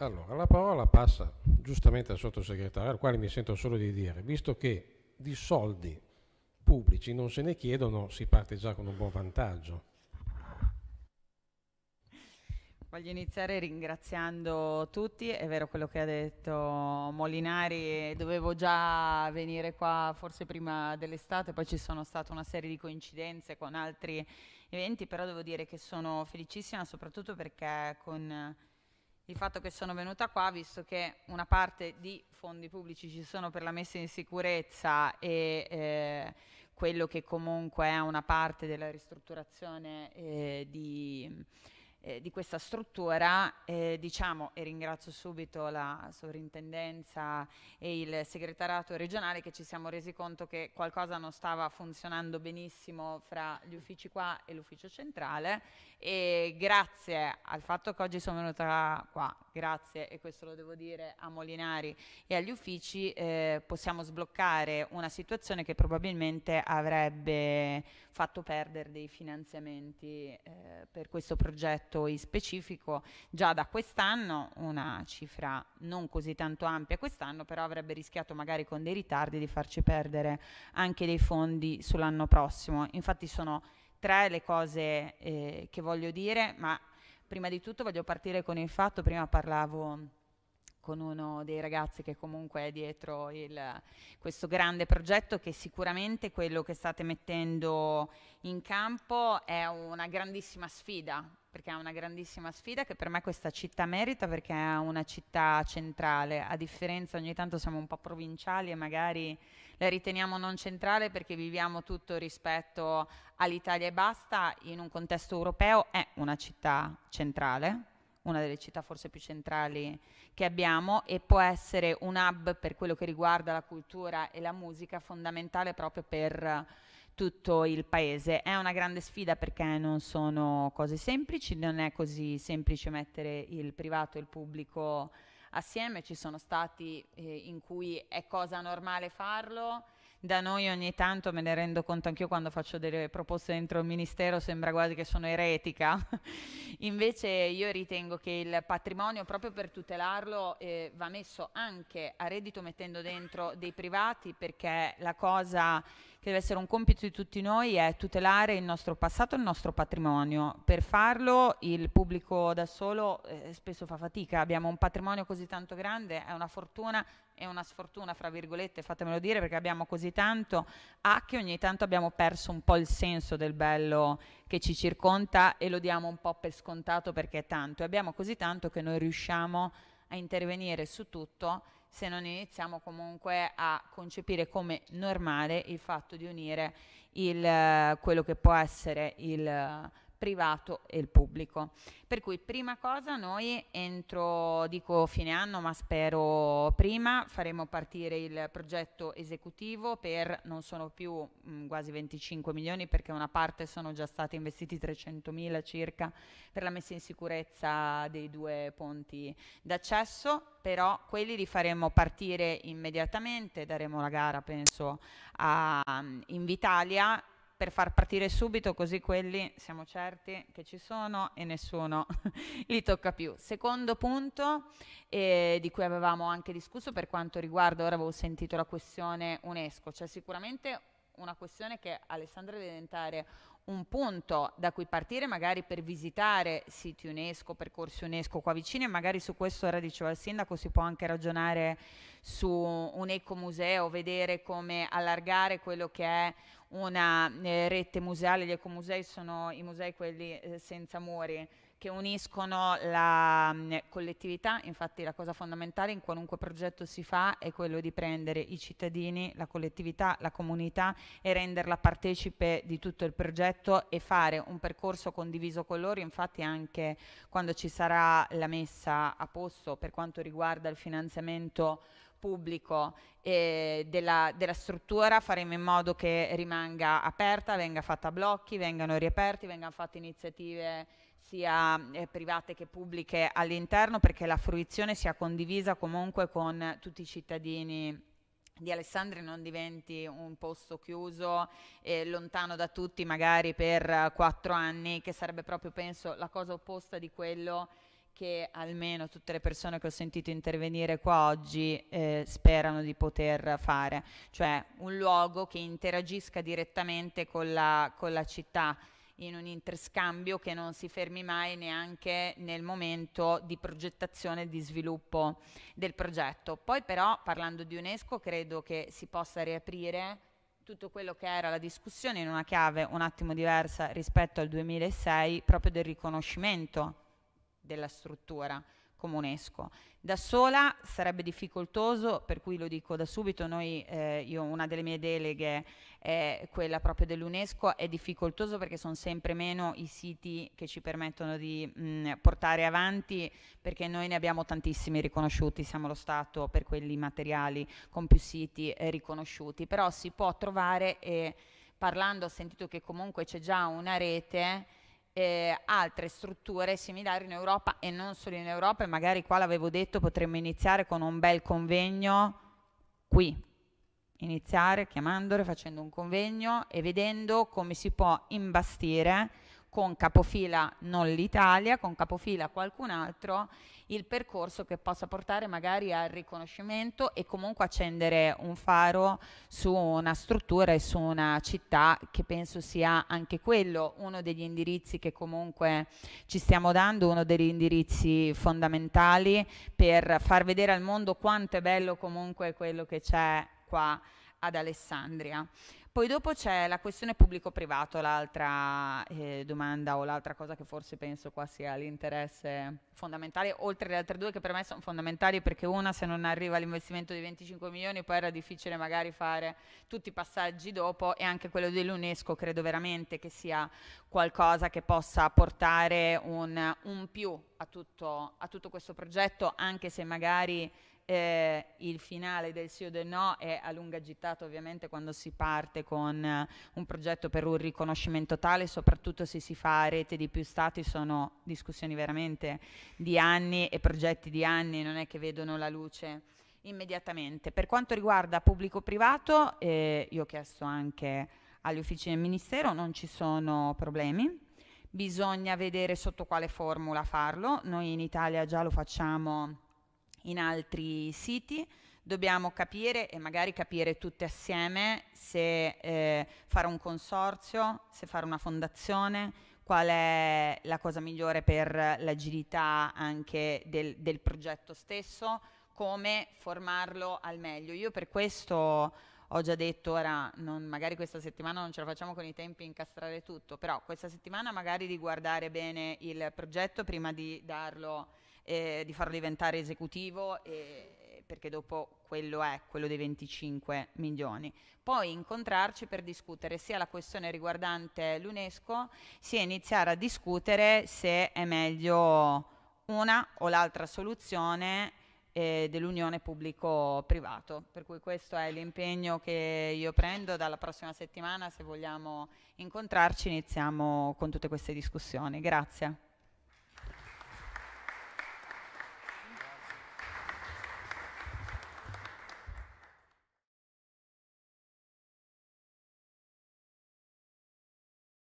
Allora, la parola passa giustamente al sottosegretario, al quale mi sento solo di dire, visto che di soldi pubblici non se ne chiedono, si parte già con un buon vantaggio. Voglio iniziare ringraziando tutti, è vero quello che ha detto Molinari, dovevo già venire qua forse prima dell'estate, poi ci sono state una serie di coincidenze con altri eventi, però devo dire che sono felicissima soprattutto perché con il fatto che sono venuta qua, visto che una parte di fondi pubblici ci sono per la messa in sicurezza e eh, quello che comunque è una parte della ristrutturazione eh, di, eh, di, questa struttura, eh, diciamo e ringrazio subito la sovrintendenza e il segretariato regionale che ci siamo resi conto che qualcosa non stava funzionando benissimo fra gli uffici qua e l'ufficio centrale e grazie al fatto che oggi sono venuta qua, grazie e questo lo devo dire a Molinari e agli uffici, eh, possiamo sbloccare una situazione che probabilmente avrebbe fatto perdere dei finanziamenti eh, per questo progetto in specifico già da quest'anno, una cifra non così tanto ampia quest'anno, però avrebbe rischiato magari con dei ritardi di farci perdere anche dei fondi sull'anno prossimo. Infatti sono tre le cose eh, che voglio dire, ma prima di tutto voglio partire con il fatto, prima parlavo con uno dei ragazzi che comunque è dietro il, questo grande progetto che sicuramente quello che state mettendo in campo è una grandissima sfida, perché è una grandissima sfida che per me questa città merita perché è una città centrale, a differenza ogni tanto siamo un po' provinciali e magari la riteniamo non centrale perché viviamo tutto rispetto all'Italia e basta, in un contesto europeo è una città centrale, una delle città forse più centrali che abbiamo e può essere un hub per quello che riguarda la cultura e la musica fondamentale proprio per tutto il paese. È una grande sfida perché non sono cose semplici, non è così semplice mettere il privato e il pubblico assieme, ci sono stati eh, in cui è cosa normale farlo. Da noi ogni tanto me ne rendo conto anch'io quando faccio delle proposte dentro il ministero, sembra quasi che sono eretica. Invece io ritengo che il patrimonio, proprio per tutelarlo, eh, va messo anche a reddito mettendo dentro dei privati perché la cosa che deve essere un compito di tutti noi, è tutelare il nostro passato e il nostro patrimonio. Per farlo il pubblico da solo eh, spesso fa fatica, abbiamo un patrimonio così tanto grande, è una fortuna e una sfortuna, fra virgolette, fatemelo dire, perché abbiamo così tanto, a che ogni tanto abbiamo perso un po' il senso del bello che ci circonda e lo diamo un po' per scontato perché è tanto. E abbiamo così tanto che noi riusciamo a intervenire su tutto se non iniziamo comunque a concepire come normale il fatto di unire il, eh, quello che può essere il eh, privato e il pubblico. Per cui prima cosa noi entro, dico fine anno, ma spero prima, faremo partire il progetto esecutivo per non sono più mh, mm, quasi 25 milioni perché una parte sono già stati investiti 300 mila circa per la messa in sicurezza dei due ponti d'accesso però quelli li faremo partire immediatamente, daremo la gara penso a um, mm, Invitalia per far partire subito, così quelli siamo certi che ci sono e nessuno li tocca più. Secondo punto eh, di cui avevamo anche discusso per quanto riguarda, ora avevo sentito la questione UNESCO, c'è cioè sicuramente una questione che Alessandra deve diventare un punto da cui partire magari per visitare siti UNESCO, percorsi UNESCO qua vicini e magari su questo ora dicevo al sindaco si può anche ragionare su un ecomuseo, vedere come allargare quello che è una eh, rete museale, gli ecomusei sono i musei quelli eh, senza muri, che uniscono la mm, collettività, infatti la cosa fondamentale in qualunque progetto si fa è quello di prendere i cittadini, la collettività, la comunità e renderla partecipe di tutto il progetto e fare un percorso condiviso con loro, infatti anche quando ci sarà la messa a posto per quanto riguarda il finanziamento pubblico e della, della, struttura, faremo in modo che rimanga aperta, venga fatta a blocchi, vengano riaperti, vengano fatte iniziative sia eh, private che pubbliche all'interno perché la fruizione sia condivisa comunque con tutti i cittadini di Alessandria non diventi un posto chiuso e eh, lontano da tutti magari per eh, quattro uh, anni che sarebbe proprio penso la cosa opposta di quello che almeno tutte le persone che ho sentito intervenire qua oggi eh, sperano di poter fare, cioè un luogo che interagisca direttamente con la, con la città in un interscambio che non si fermi mai neanche nel momento di progettazione e di sviluppo del progetto. Poi però parlando di UNESCO credo che si possa riaprire tutto quello che era la discussione in una chiave un attimo diversa rispetto al 2006 proprio del riconoscimento della struttura come UNESCO. Da sola sarebbe difficoltoso, per cui lo dico da subito, noi, eh, io, una delle mie deleghe è quella proprio dell'UNESCO, è difficoltoso perché sono sempre meno i siti che ci permettono di mh, mm, portare avanti, perché noi ne abbiamo tantissimi riconosciuti, siamo lo Stato per quelli materiali con più siti eh, riconosciuti, però si può trovare e parlando ho sentito che comunque c'è già una rete eh, altre strutture similari in Europa e non solo in Europa e magari qua l'avevo detto potremmo iniziare con un bel convegno qui iniziare chiamandole facendo un convegno e vedendo come si può imbastire con capofila non l'Italia, con capofila qualcun altro, il percorso che possa portare magari al riconoscimento e comunque accendere un faro su una struttura e su una città che penso sia anche quello uno degli indirizzi che comunque ci stiamo dando, uno degli indirizzi fondamentali per far vedere al mondo quanto è bello comunque quello che c'è qua ad Alessandria. Poi dopo c'è la questione pubblico-privato, l'altra eh, domanda o l'altra cosa che forse penso qua sia l'interesse fondamentale, oltre alle altre due che per me sono fondamentali perché una se non arriva l'investimento di 25 milioni poi era difficile magari fare tutti i passaggi dopo e anche quello dell'UNESCO credo veramente che sia qualcosa che possa portare un, un più a tutto, a tutto questo progetto anche se magari eh, il finale del sì o del no è a lunga gittata ovviamente quando si parte con eh, un progetto per un riconoscimento tale, soprattutto se si fa a rete di più stati, sono discussioni veramente di anni e progetti di anni, non è che vedono la luce immediatamente. Per quanto riguarda pubblico-privato, eh, io ho chiesto anche agli uffici del Ministero, non ci sono problemi, bisogna vedere sotto quale formula farlo, noi in Italia già lo facciamo in altri siti, dobbiamo capire e magari capire tutte assieme se eh, fare un consorzio, se fare una fondazione, qual è la cosa migliore per l'agilità anche del, del progetto stesso, come formarlo al meglio. Io per questo ho già detto ora, non, magari questa settimana non ce la facciamo con i tempi incastrare tutto, però questa settimana magari di guardare bene il progetto prima di darlo eh, di farlo diventare esecutivo eh, perché dopo quello è quello dei 25 milioni. Poi incontrarci per discutere sia la questione riguardante l'UNESCO sia iniziare a discutere se è meglio una o l'altra soluzione eh, dell'unione pubblico-privato. Per cui questo è l'impegno che io prendo dalla prossima settimana, se vogliamo incontrarci iniziamo con tutte queste discussioni. Grazie.